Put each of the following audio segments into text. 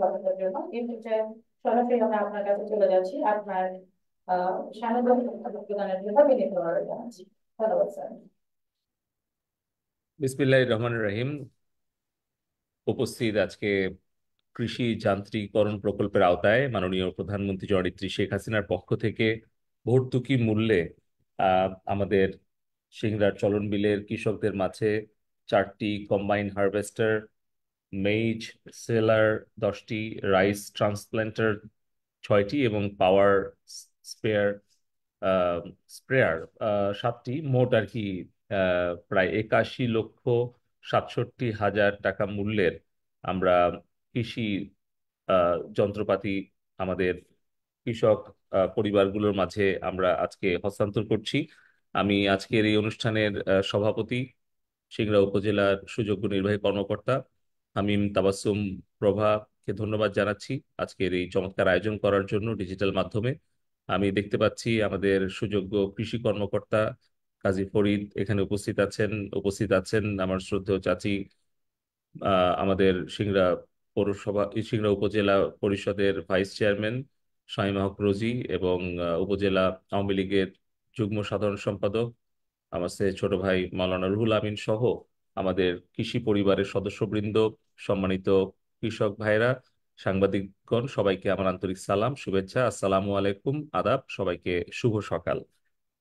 সহায়তার জন্য সরাসরি আমরা আপনার কাছে চলে যাচ্ছি আপনার প্রদানের জন্য বিনীত জানাচ্ছি ধন্যবাদ স্যার বিসমিল্লাহ রহমান রহিম উপস্থিত আজকে কৃষি যান্ত্রিকরণ প্রকল্পের আওতায় মাননীয় প্রধানমন্ত্রী জনিত্রী শেখ হাসিনার পক্ষ থেকে ভর্তুকি মূল্যে আমাদের সিংড়ার চলন বিলের কৃষকদের মাঝে চারটি কম্বাইন হারভেস্টার মেইজ সেলার দশটি রাইস ট্রান্সপ্লান্টার ছয়টি এবং পাওয়ার স্পেয়ার স্প্রেয়ার সাতটি মোট আর কি প্রায় একাশি লক্ষ সাতষট্টি হাজার টাকা মূল্যের আমরা কৃষি যন্ত্রপাতি আমাদের কৃষক পরিবারগুলোর মাঝে আমরা আজকে হস্তান্তর করছি আমি আজকের এই অনুষ্ঠানের সভাপতি সিংড়া উপজেলার সুযোগ্য নির্বাহী কর্মকর্তা হামিম তাবাসুম প্রভাকে ধন্যবাদ জানাচ্ছি আজকের এই চমৎকার আয়োজন করার জন্য ডিজিটাল মাধ্যমে আমি দেখতে পাচ্ছি আমাদের সুযোগ্য কৃষি কর্মকর্তা কাজী ফরিদ এখানে উপস্থিত আছেন উপস্থিত আছেন আমার শ্রদ্ধেয় চাচি আমাদের সিংড়া পৌরসভা সিংড়া উপজেলা পরিষদের ভাইস চেয়ারম্যান সাইম হক রোজি এবং উপজেলা আওয়ামী লীগের যুগ্ম সাধারণ সম্পাদক আমার ছোট ভাই মাওলানা রুহুল আমিন সহ আমাদের কৃষি পরিবারের সদস্যবৃন্দ সম্মানিত কৃষক ভাইরা সাংবাদিকগণ সবাইকে আমার আন্তরিক সালাম শুভেচ্ছা আসসালামু আলাইকুম আদাব সবাইকে শুভ সকাল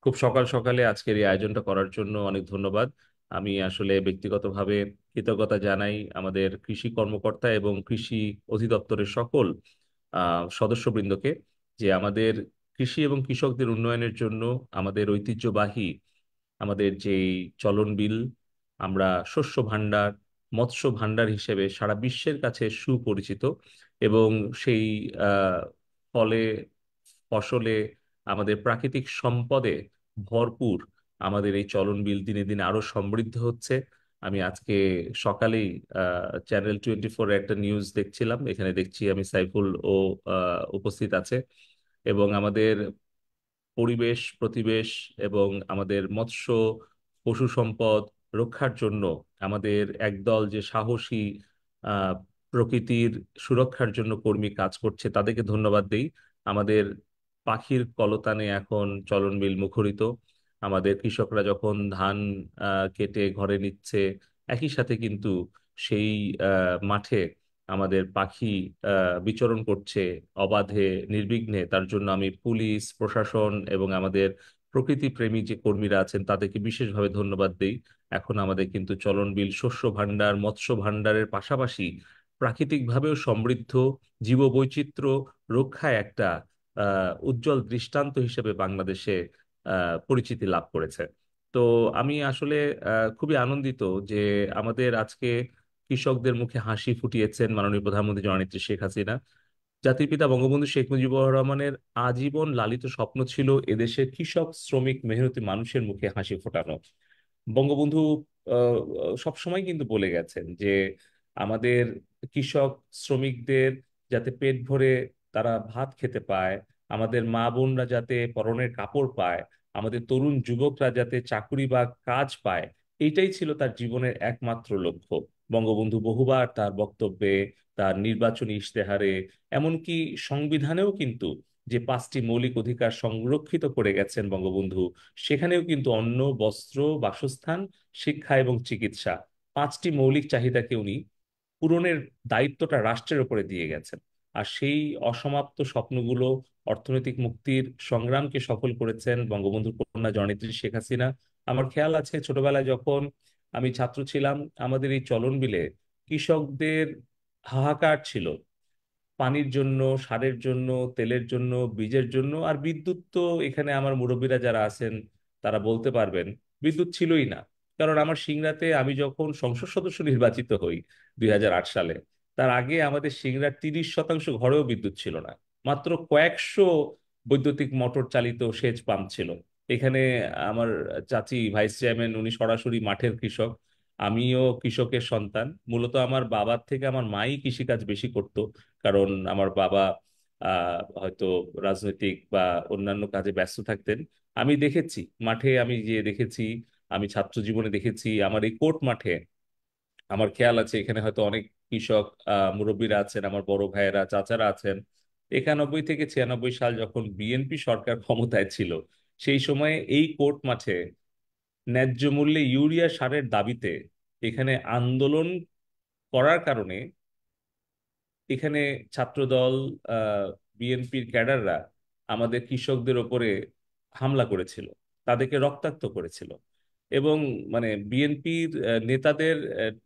খুব সকাল সকালে আজকের এই আয়োজনটা করার জন্য অনেক ধন্যবাদ আমি আসলে ব্যক্তিগতভাবে কৃতজ্ঞতা জানাই আমাদের কৃষি কর্মকর্তা এবং কৃষি অধিদপ্তরের সকল সদস্যবৃন্দকে যে আমাদের কৃষি এবং কৃষকদের উন্নয়নের জন্য আমাদের ঐতিহ্যবাহী আমাদের যেই চলন বিল আমরা শস্য ভাণ্ডার মৎস্য ভাণ্ডার হিসেবে সারা বিশ্বের কাছে সুপরিচিত এবং সেই ফলে ফসলে আমাদের প্রাকৃতিক সম্পদে ভরপুর আমাদের এই চলন বিল দিনে দিনে আরো সমৃদ্ধ হচ্ছে আমি আজকে সকালেই চ্যানেল টোয়েন্টি ফোর একটা নিউজ দেখছিলাম এখানে দেখছি আমি সাইফুল ও উপস্থিত আছে এবং আমাদের পরিবেশ প্রতিবেশ এবং আমাদের মৎস্য পশু সম্পদ রক্ষার জন্য আমাদের একদল যে সাহসী প্রকৃতির সুরক্ষার জন্য কর্মী কাজ করছে তাদেরকে ধন্যবাদ দেই আমাদের পাখির কলতানে এখন চলনবিল মুখরিত আমাদের কৃষকরা যখন ধান কেটে ঘরে নিচ্ছে একই সাথে কিন্তু সেই মাঠে আমাদের পাখি বিচরণ করছে অবাধে নির্বিঘ্নে তার জন্য আমি পুলিশ প্রশাসন এবং আমাদের প্রকৃতি প্রেমী যে কর্মীরা আছেন তাদেরকে বিশেষভাবে ধন্যবাদ দেই এখন আমাদের কিন্তু চলন বিল শস্য ভাণ্ডার মৎস্য ভাণ্ডারের পাশাপাশি প্রাকৃতিকভাবেও সমৃদ্ধ বৈচিত্র্য রক্ষায় একটা উজ্জ্বল দৃষ্টান্ত হিসেবে বাংলাদেশে পরিচিতি লাভ করেছে তো আমি আসলে খুবই আনন্দিত যে আমাদের আজকে কৃষকদের মুখে হাসি ফুটিয়েছেন মাননীয় প্রধানমন্ত্রী জননেত্রী শেখ হাসিনা জাতির পিতা বঙ্গবন্ধু শেখ মুজিবুর রহমানের আজীবন লালিত স্বপ্ন ছিল এদেশের কৃষক শ্রমিক মেহনতি মানুষের মুখে হাসি ফোটানো বঙ্গবন্ধু সবসময় কিন্তু বলে গেছেন যে আমাদের কৃষক শ্রমিকদের যাতে পেট ভরে তারা ভাত খেতে পায় আমাদের মা বোনরা যাতে পরনের কাপড় পায় আমাদের তরুণ যুবকরা যাতে চাকুরি বা কাজ পায় এটাই ছিল তার জীবনের একমাত্র লক্ষ্য বঙ্গবন্ধু বহুবার তার বক্তব্যে তার নির্বাচনী ইশতেহারে এমনকি সংবিধানেও কিন্তু যে পাঁচটি মৌলিক অধিকার সংরক্ষিত করে গেছেন বঙ্গবন্ধু সেখানেও কিন্তু অন্ন বস্ত্র বাসস্থান শিক্ষা এবং চিকিৎসা পাঁচটি মৌলিক চাহিদাকে উনি পূরণের দায়িত্বটা রাষ্ট্রের উপরে দিয়ে গেছেন আর সেই অসমাপ্ত স্বপ্নগুলো অর্থনৈতিক মুক্তির সংগ্রামকে সফল করেছেন বঙ্গবন্ধুর কন্যা জননেত্রী শেখ হাসিনা আমার খেয়াল আছে ছোটবেলায় যখন আমি ছাত্র ছিলাম আমাদের এই চলন বিলে কৃষকদের হাহাকার ছিল পানির জন্য সারের জন্য তেলের জন্য বীজের জন্য আর বিদ্যুৎ তো এখানে আমার মুরব্বীরা যারা আছেন তারা বলতে পারবেন বিদ্যুৎ ছিলই না কারণ আমার সিংড়াতে আমি যখন সংসদ সদস্য নির্বাচিত হই দুই সালে তার আগে আমাদের সিংড়ার তিরিশ শতাংশ ঘরেও বিদ্যুৎ ছিল না মাত্র কয়েকশো বৈদ্যুতিক মোটর চালিত সেচ পাম্প ছিল এখানে আমার চাচি ভাইস চেয়ারম্যান উনি সরাসরি মাঠের কৃষক আমিও কৃষকের সন্তান মূলত আমার বাবার থেকে আমার মাই কৃষিকাজ বেশি করত কারণ আমার বাবা হয়তো রাজনৈতিক বা অন্যান্য কাজে ব্যস্ত থাকতেন আমি দেখেছি মাঠে আমি যে দেখেছি আমি ছাত্র জীবনে দেখেছি আমার এই কোর্ট মাঠে আমার খেয়াল আছে এখানে হয়তো অনেক কৃষক মুরব্বীরা আছেন আমার বড় ভাইয়েরা চাচারা আছেন একানব্বই থেকে ছিয়ানব্বই সাল যখন বিএনপি সরকার ক্ষমতায় ছিল সেই সময়ে এই কোর্ট মাঠে ন্যায্য মূল্যে ইউরিয়া সারের দাবিতে এখানে আন্দোলন করার কারণে এখানে ছাত্রদল বিএনপির ক্যাডাররা আমাদের কৃষকদের ওপরে হামলা করেছিল তাদেরকে রক্তাক্ত করেছিল এবং মানে বিএনপির নেতাদের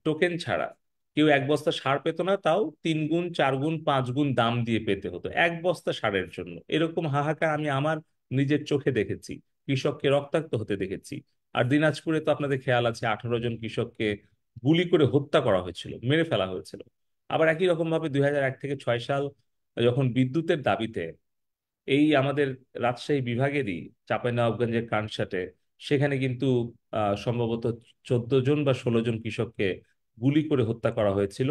টোকেন ছাড়া কেউ এক বস্তা সার পেত না তাও তিন গুণ চার গুণ পাঁচ গুণ দাম দিয়ে পেতে হতো এক বস্তা সারের জন্য এরকম হাহাকার আমি আমার নিজের চোখে দেখেছি কৃষককে রক্তাক্ত হতে দেখেছি আর দিনাজপুরে তো আপনাদের খেয়াল আছে আঠারো জন কৃষককে গুলি করে হত্যা করা হয়েছিল মেরে ফেলা হয়েছিল আবার একই রকম ভাবে দুই এক থেকে ছয় সাল যখন বিদ্যুতের দাবিতে এই আমাদের রাজশাহী বিভাগেরই চাঁপাইনবাবগঞ্জের কানসাটে সেখানে কিন্তু সম্ভবত চোদ্দ জন বা ষোলো জন কৃষককে গুলি করে হত্যা করা হয়েছিল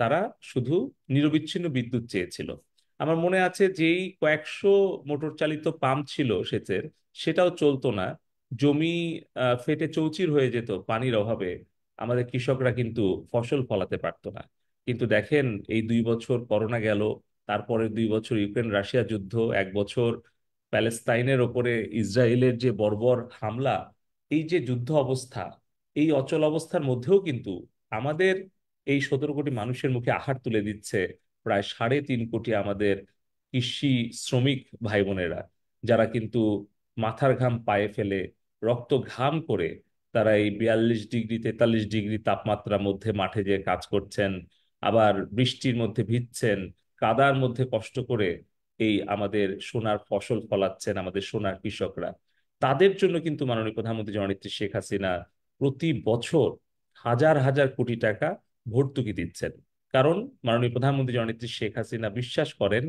তারা শুধু নিরবিচ্ছিন্ন বিদ্যুৎ চেয়েছিল আমার মনে আছে যেই কয়েকশো মোটর চালিত পাম্প ছিল সেচের সেটাও চলতো না জমি ফেটে চৌচির হয়ে যেত পানির অভাবে আমাদের কৃষকরা কিন্তু ফসল ফলাতে পারতো না কিন্তু দেখেন এই দুই বছর করোনা গেল তারপরে দুই বছর ইউক্রেন রাশিয়া যুদ্ধ এক বছর প্যালেস্তাইনের ওপরে ইসরায়েলের যে বর্বর হামলা এই যে যুদ্ধ অবস্থা এই অচল অবস্থার মধ্যেও কিন্তু আমাদের এই সতেরো কোটি মানুষের মুখে আহার তুলে দিচ্ছে প্রায় সাড়ে তিন কোটি আমাদের কৃষি শ্রমিক ভাই বোনেরা যারা কিন্তু মাথার ঘাম পায়ে ফেলে রক্ত ঘাম করে তারা এই বিয়াল্লিশ ডিগ্রি তেতাল্লিশ ডিগ্রি তাপমাত্রার মধ্যে মাঠে যেয়ে কাজ করছেন আবার বৃষ্টির মধ্যে ভিজছেন কাদার মধ্যে কষ্ট করে এই আমাদের সোনার ফসল ফলাচ্ছেন আমাদের সোনার কৃষকরা তাদের জন্য কিন্তু মাননীয় প্রধানমন্ত্রী জননেত্রী শেখ হাসিনা প্রতি বছর হাজার হাজার কোটি টাকা ভর্তুকি দিচ্ছেন কারণ মাননীয় প্রধানমন্ত্রী জননেত্রী শেখ হাসিনা বিশ্বাস করেন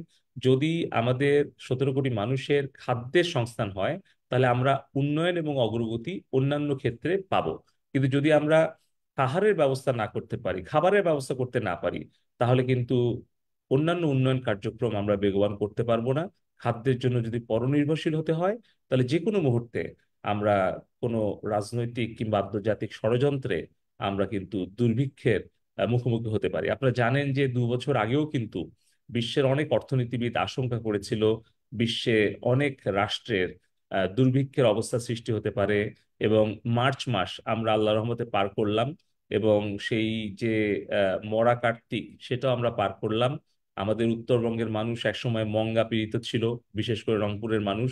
যদি আমাদের সতেরো কোটি মানুষের খাদ্যের সংস্থান হয় তাহলে আমরা উন্নয়ন এবং অগ্রগতি অন্যান্য ক্ষেত্রে পাব কিন্তু যদি আমরা খাহারের ব্যবস্থা না করতে পারি খাবারের ব্যবস্থা করতে না পারি তাহলে কিন্তু অন্যান্য উন্নয়ন কার্যক্রম আমরা বেগবান করতে পারবো না খাদ্যের জন্য যদি পরনির্ভরশীল হতে হয় তাহলে যে কোনো মুহূর্তে আমরা কোনো রাজনৈতিক কিংবা আন্তর্জাতিক ষড়যন্ত্রে আমরা কিন্তু দুর্ভিক্ষের মুখোমুখি হতে পারি আপনারা জানেন যে দু বছর আগেও কিন্তু বিশ্বের অনেক অর্থনীতিবিদ আশঙ্কা করেছিল বিশ্বে অনেক রাষ্ট্রের দুর্ভিক্ষের অবস্থা সৃষ্টি হতে পারে এবং মার্চ মাস আমরা আল্লাহ রহমতে পার করলাম এবং সেই যে মরা কার্তিক সেটাও আমরা পার করলাম আমাদের উত্তরবঙ্গের মানুষ একসময় মঙ্গা পীড়িত ছিল বিশেষ করে রংপুরের মানুষ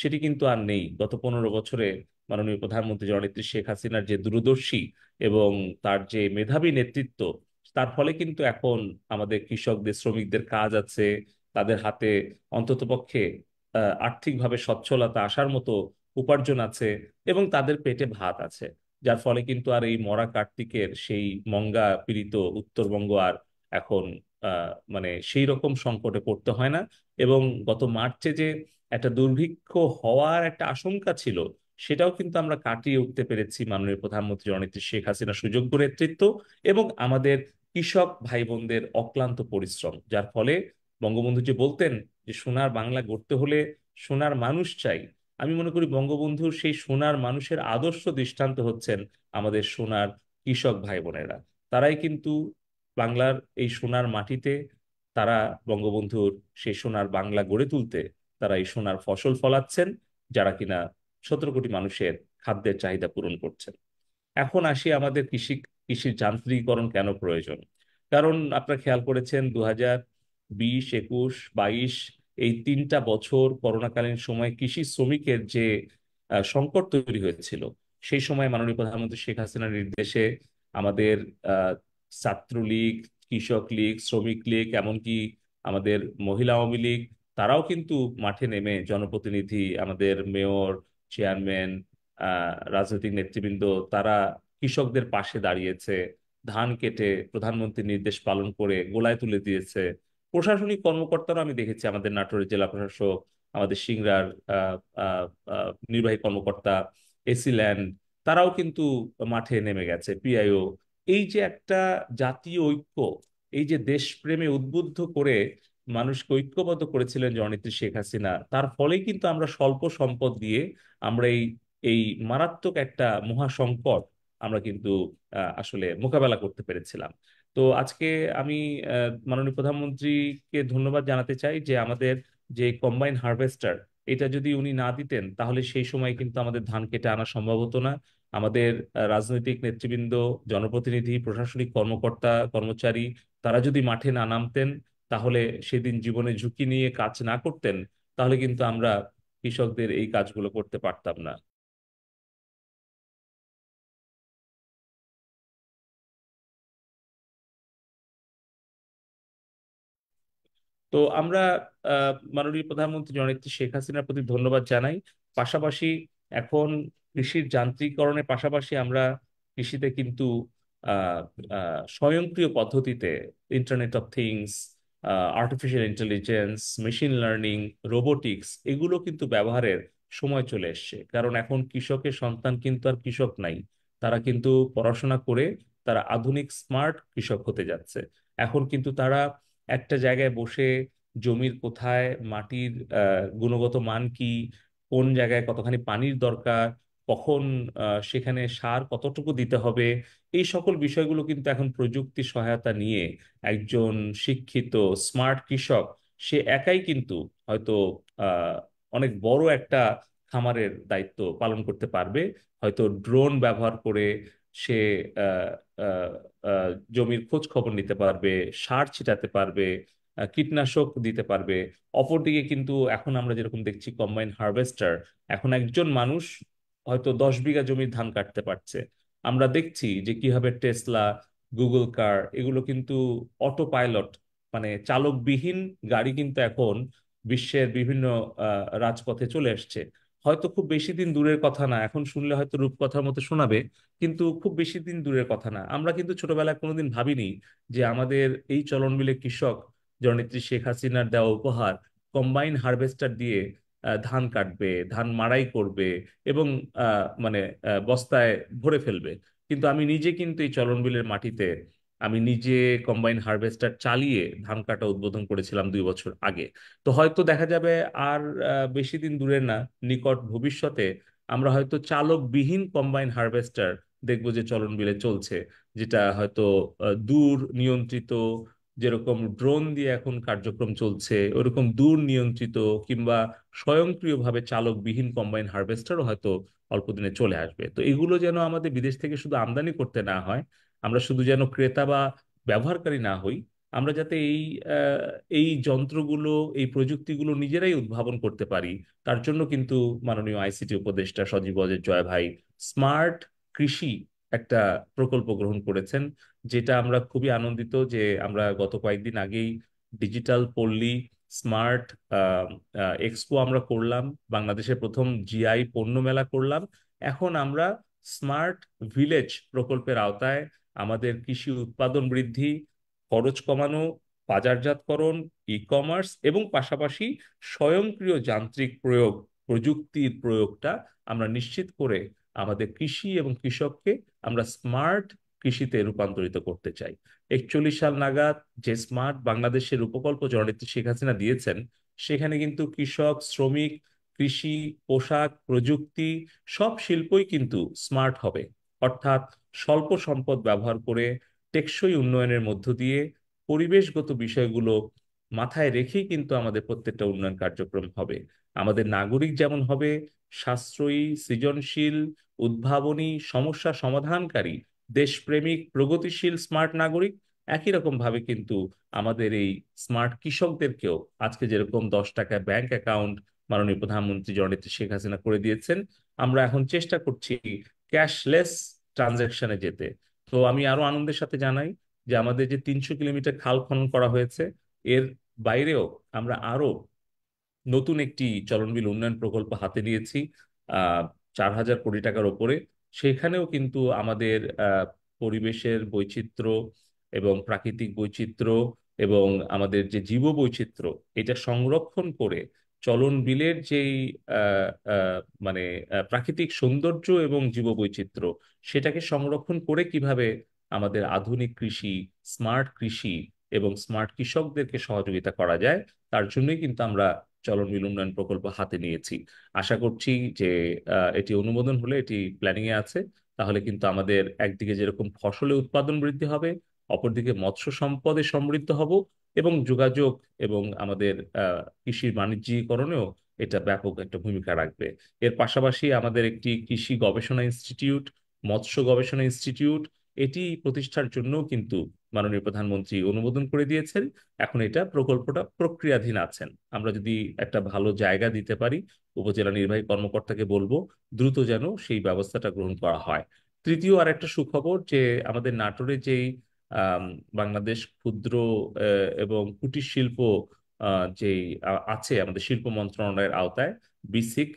সেটি কিন্তু আর নেই গত পনেরো বছরে মাননীয় প্রধানমন্ত্রী জননেত্রী শেখ হাসিনার যে দূরদর্শী এবং তার যে মেধাবী নেতৃত্ব তার ফলে কিন্তু এখন আমাদের কৃষকদের শ্রমিকদের কাজ আছে তাদের হাতে অন্ততপক্ষে আর্থিকভাবে সচ্ছলতা আসার মতো উপার্জন আছে এবং তাদের পেটে ভাত আছে যার ফলে কিন্তু আর এই মরা কার্তিকের সেই মঙ্গা পীড়িত উত্তরবঙ্গ আর এখন মানে সেই রকম সংকটে পড়তে হয় না এবং গত মার্চে যে একটা দুর্ভিক্ষ হওয়ার একটা আশঙ্কা ছিল সেটাও কিন্তু আমরা কাটিয়ে উঠতে পেরেছি মাননীয় প্রধানমন্ত্রী জননেত্রী শেখ হাসিনা সুযোগ্য নেতৃত্ব এবং আমাদের কৃষক ভাই বোনদের অক্লান্ত পরিশ্রম যার ফলে বঙ্গবন্ধু যে বলতেন যে সোনার বাংলা গড়তে হলে সোনার মানুষ চাই আমি মনে করি বঙ্গবন্ধুর সেই সোনার মানুষের আদর্শ দৃষ্টান্ত হচ্ছেন আমাদের সোনার কৃষক ভাই বোনেরা তারাই কিন্তু বাংলার এই সোনার মাটিতে তারা বঙ্গবন্ধুর সেই সোনার বাংলা গড়ে তুলতে তারা এই সোনার ফসল ফলাচ্ছেন যারা কিনা সতেরো কোটি মানুষের খাদ্যের চাহিদা পূরণ করছেন এখন আসি আমাদের কৃষি কৃষির যান্ত্রিকীকরণ কেন প্রয়োজন কারণ আপনারা খেয়াল করেছেন দু হাজার বিশ একুশ বাইশ এই তিনটা বছর করোনাকালীন সময়ে কৃষি শ্রমিকের যে সংকট তৈরি হয়েছিল সেই সময় মাননীয় প্রধানমন্ত্রী শেখ হাসিনার নির্দেশে আমাদের ছাত্রলীগ কৃষক লীগ শ্রমিক লীগ এমনকি আমাদের মহিলা আওয়ামী লীগ তারাও কিন্তু মাঠে নেমে জনপ্রতিনিধি আমাদের মেয়র চেয়ারম্যান রাজনৈতিক নেতৃবৃন্দ তারা কৃষকদের পাশে দাঁড়িয়েছে ধান কেটে প্রধানমন্ত্রীর নির্দেশ পালন করে গোলায় তুলে দিয়েছে প্রশাসনিক কর্মকর্তারা আমি দেখেছি আমাদের নাটোরের জেলা প্রশাসক আমাদের সিংড়ার নির্বাহী কর্মকর্তা এসি ল্যান্ড তারাও কিন্তু মাঠে নেমে গেছে পিআইও এই যে একটা জাতীয় ঐক্য এই যে দেশপ্রেমে উদ্বুদ্ধ করে মানুষকে ঐক্যবদ্ধ করেছিলেন জননেত্রী শেখ হাসিনা তার ফলে কিন্তু আমরা স্বল্প সম্পদ দিয়ে আমরা এই এই মারাত্মক একটা মহাসংকট আমরা কিন্তু আসলে মোকাবেলা করতে পেরেছিলাম তো আজকে আমি মাননীয় প্রধানমন্ত্রীকে ধন্যবাদ জানাতে চাই যে আমাদের যে কম্বাইন হারভেস্টার এটা যদি উনি না দিতেন তাহলে সেই সময় কিন্তু আমাদের ধান কেটে আনা সম্ভব হতো না আমাদের রাজনৈতিক নেতৃবৃন্দ জনপ্রতিনিধি প্রশাসনিক কর্মকর্তা কর্মচারী তারা যদি মাঠে না নামতেন তাহলে সেদিন জীবনে ঝুঁকি নিয়ে কাজ না করতেন তাহলে কিন্তু আমরা কৃষকদের এই কাজগুলো করতে পারতাম না তো আমরা মাননীয় প্রধানমন্ত্রী জনেত্রী শেখ হাসিনার প্রতি ধন্যবাদ জানাই পাশাপাশি এখন কৃষির যান্ত্রিকরণের পাশাপাশি আমরা কৃষিতে কিন্তু স্বয়ংক্রিয় পদ্ধতিতে internet of things artificial intelligence machine learning robotics এগুলো কিন্তু ব্যবহারের সময় চলে এসছে কারণ এখন কৃষকের সন্তান কিন্তু আর কৃষক নাই তারা কিন্তু পড়াশোনা করে তারা আধুনিক স্মার্ট কৃষক হতে যাচ্ছে এখন কিন্তু তারা একটা জায়গায় বসে জমির কোথায় মাটির গুণগত মান কি কোন জায়গায় কতখানি পানির দরকার কখন সেখানে সার কতটুকু দিতে হবে এই সকল বিষয়গুলো কিন্তু এখন প্রযুক্তি সহায়তা নিয়ে একজন শিক্ষিত স্মার্ট কৃষক সে একাই কিন্তু হয়তো অনেক বড় একটা খামারের দায়িত্ব পালন করতে পারবে হয়তো ড্রোন ব্যবহার করে সে জমির খোঁজ খবর নিতে পারবে সার ছিটাতে পারবে কীটনাশক দিতে পারবে অপরদিকে কিন্তু এখন আমরা যেরকম দেখছি কম্বাইন হারভেস্টার এখন একজন মানুষ হয়তো দশ বিঘা জমির ধান কাটতে পারছে আমরা দেখছি যে কিভাবে টেসলা গুগল কার এগুলো কিন্তু অটো পাইলট মানে চালকবিহীন গাড়ি কিন্তু এখন বিশ্বের বিভিন্ন রাজপথে চলে আসছে হয়তো খুব বেশি দিন দূরের কথা না এখন শুনলে হয়তো রূপকথার মতো শোনাবে কিন্তু খুব বেশি দিন দূরের কথা না আমরা কিন্তু ছোটবেলায় কোনোদিন ভাবিনি যে আমাদের এই চলন মিলে কৃষক জননেত্রী শেখ হাসিনার দেওয়া উপহার কম্বাইন হারভেস্টার দিয়ে ধান কাটবে ধান মাড়াই করবে এবং মানে বস্তায় ভরে ফেলবে কিন্তু আমি নিজে কিন্তু এই চলন বিলের মাটিতে আমি নিজে কম্বাইন হারভেস্টার চালিয়ে ধান কাটা উদ্বোধন করেছিলাম দুই বছর আগে তো হয়তো দেখা যাবে আর বেশি দিন দূরে না নিকট ভবিষ্যতে আমরা হয়তো চালকবিহীন কম্বাইন হারভেস্টার দেখবো যে চলন বিলে চলছে যেটা হয়তো দূর নিয়ন্ত্রিত যেরকম ড্রোন দিয়ে এখন কার্যক্রম চলছে ওরকম দূর নিয়ন্ত্রিত কিংবা স্বয়ংক্রিয়ভাবে চালকবিহীন কম্বাইন হার্ভেস্টারও হয়তো অল্প দিনে চলে আসবে তো এগুলো যেন আমাদের বিদেশ থেকে শুধু আমদানি করতে না হয় আমরা শুধু যেন ক্রেতা বা ব্যবহারকারী না হই আমরা যাতে এই এই যন্ত্রগুলো এই প্রযুক্তিগুলো নিজেরাই উদ্ভাবন করতে পারি তার জন্য কিন্তু মাননীয় আইসিটি উপদেষ্টা সজীব অজয় জয় ভাই স্মার্ট কৃষি একটা প্রকল্প গ্রহণ করেছেন যেটা আমরা খুবই আনন্দিত যে আমরা গত কয়েকদিন আগেই ডিজিটাল পল্লী স্মার্ট এক্সপো আমরা করলাম বাংলাদেশের প্রথম জিআই পণ্য মেলা করলাম এখন আমরা স্মার্ট ভিলেজ প্রকল্পের আওতায় আমাদের কৃষি উৎপাদন বৃদ্ধি খরচ কমানো বাজারজাতকরণ ই কমার্স এবং পাশাপাশি স্বয়ংক্রিয় যান্ত্রিক প্রয়োগ প্রযুক্তির প্রয়োগটা আমরা নিশ্চিত করে আমাদের কৃষি এবং কৃষককে আমরা স্মার্ট কৃষিতে রূপান্তরিত করতে চাই একচল্লিশ সাল নাগাদ যে স্মার্ট বাংলাদেশের উপকল্প জননেত্রী শেখ হাসিনা দিয়েছেন সেখানে কিন্তু কৃষক শ্রমিক কৃষি পোশাক প্রযুক্তি সব শিল্পই কিন্তু স্মার্ট হবে অর্থাৎ স্বল্প সম্পদ ব্যবহার করে টেকসই উন্নয়নের মধ্য দিয়ে পরিবেশগত বিষয়গুলো মাথায় রেখেই কিন্তু আমাদের প্রত্যেকটা উন্নয়ন কার্যক্রম হবে আমাদের নাগরিক যেমন হবে সাশ্রয়ী সৃজনশীল উদ্ভাবনী সমস্যা সমাধানকারী দেশপ্রেমিক প্রগতিশীল স্মার্ট নাগরিক একই রকম ভাবে কিন্তু আমাদের এই স্মার্ট কৃষকদেরকেও আজকে যেরকম দশ টাকা ব্যাংক অ্যাকাউন্ট মাননীয় প্রধানমন্ত্রী জননেত্রী শেখ হাসিনা করে দিয়েছেন আমরা এখন চেষ্টা করছি ক্যাশলেস ট্রানজেকশনে যেতে তো আমি আরো আনন্দের সাথে জানাই যে আমাদের যে তিনশো কিলোমিটার খাল খনন করা হয়েছে এর বাইরেও আমরা আরো নতুন একটি চলনবিল উন্নয়ন প্রকল্প হাতে নিয়েছি আহ চার হাজার কোটি টাকার ওপরে সেখানেও কিন্তু আমাদের পরিবেশের বৈচিত্র্য এবং প্রাকৃতিক বৈচিত্র্য এবং আমাদের যে জীব বৈচিত্র্য এটা সংরক্ষণ করে চলন বিলের যেই মানে প্রাকৃতিক সৌন্দর্য এবং জীব বৈচিত্র্য সেটাকে সংরক্ষণ করে কিভাবে আমাদের আধুনিক কৃষি স্মার্ট কৃষি এবং স্মার্ট কৃষকদেরকে সহযোগিতা করা যায় তার জন্যই কিন্তু আমরা চলন উন্নয়ন প্রকল্প হাতে নিয়েছি আশা করছি যে এটি অনুমোদন হলে এটি প্ল্যানিং এ আছে তাহলে কিন্তু আমাদের একদিকে যেরকম ফসলে উৎপাদন বৃদ্ধি হবে অপরদিকে মৎস্য সম্পদে সমৃদ্ধ হব এবং যোগাযোগ এবং আমাদের কৃষির বাণিজ্যিকরণেও এটা ব্যাপক একটা ভূমিকা রাখবে এর পাশাপাশি আমাদের একটি কৃষি গবেষণা ইনস্টিটিউট মৎস্য গবেষণা ইনস্টিটিউট এটি প্রতিষ্ঠার জন্য কিন্তু মাননীয় প্রধানমন্ত্রী অনুমোদন করে দিয়েছেন এখন এটা প্রকল্পটা প্রক্রিয়াধীন আছেন আমরা যদি একটা ভালো জায়গা দিতে পারি উপজেলা নির্বাহী কর্মকর্তাকে বলবো দ্রুত যেন সেই ব্যবস্থাটা গ্রহণ করা হয় তৃতীয় আর একটা সুখবর যে আমাদের নাটোরে যেই বাংলাদেশ ক্ষুদ্র এবং কুটির শিল্প যে আছে আমাদের শিল্প মন্ত্রণালয়ের আওতায় বিসিক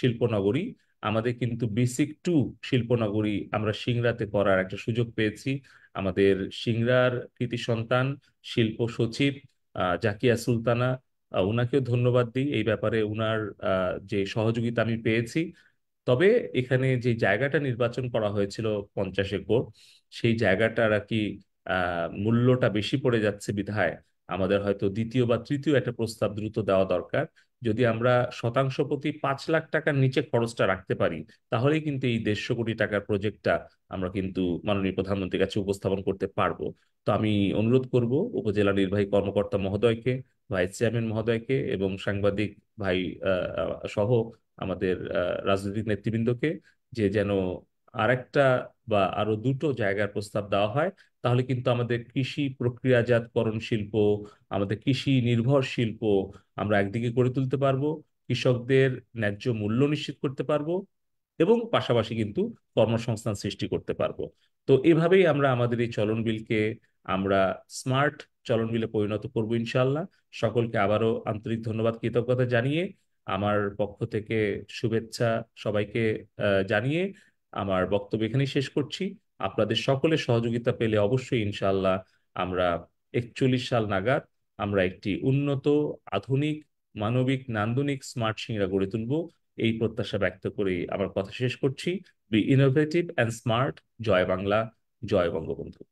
শিল্পনগরী আমাদের কিন্তু বিসিক টু শিল্পনগরী আমরা সিংড়াতে করার একটা সুযোগ পেয়েছি আমাদের সিংড়ার কৃতি সন্তান শিল্প সচিব জাকিয়া সুলতানা ওনাকেও ধন্যবাদ দিই এই ব্যাপারে ওনার যে সহযোগিতা আমি পেয়েছি তবে এখানে যে জায়গাটা নির্বাচন করা হয়েছিল পঞ্চাশ একর সেই জায়গাটার আর কি মূল্যটা বেশি পড়ে যাচ্ছে বিধায় আমাদের হয়তো দ্বিতীয় বা তৃতীয় একটা প্রস্তাব দ্রুত দেওয়া দরকার যদি আমরা শতাংশ প্রতি পাঁচ লাখ টাকার নিচে খরচটা রাখতে পারি তাহলেই কিন্তু এই দেড়শো কোটি টাকার প্রজেক্টটা আমরা কিন্তু মাননীয় প্রধানমন্ত্রীর কাছে উপস্থাপন করতে পারবো তো আমি অনুরোধ করব উপজেলা নির্বাহী কর্মকর্তা মহোদয়কে ভাইস চেয়ারম্যান মহোদয়কে এবং সাংবাদিক ভাই সহ আমাদের রাজনৈতিক নেতৃবৃন্দকে যে যেন আরেকটা বা আরো দুটো জায়গার প্রস্তাব দেওয়া হয় তাহলে কিন্তু আমাদের কৃষি প্রক্রিয়াজাতকরণ শিল্প আমাদের কৃষি নির্ভর শিল্প আমরা একদিকে গড়ে তুলতে পারবো কৃষকদের ন্যায্য মূল্য নিশ্চিত করতে পারবো এবং পাশাপাশি কিন্তু কর্মসংস্থান সৃষ্টি করতে পারবো তো এভাবেই আমরা আমাদের এই চলন বিলকে আমরা স্মার্ট চলন বিলে পরিণত করবো ইনশাল্লাহ সকলকে আবারও আন্তরিক ধন্যবাদ কৃতজ্ঞতা জানিয়ে আমার পক্ষ থেকে শুভেচ্ছা সবাইকে জানিয়ে আমার বক্তব্য এখানেই শেষ করছি আপনাদের সকলের সহযোগিতা পেলে অবশ্যই ইনশাল্লাহ আমরা একচল্লিশ সাল নাগাদ আমরা একটি উন্নত আধুনিক মানবিক নান্দনিক স্মার্ট সিংড়া গড়ে তুলব এই প্রত্যাশা ব্যক্ত করে আমার কথা শেষ করছি বি ইনোভেটিভ অ্যান্ড স্মার্ট জয় বাংলা জয় বঙ্গবন্ধু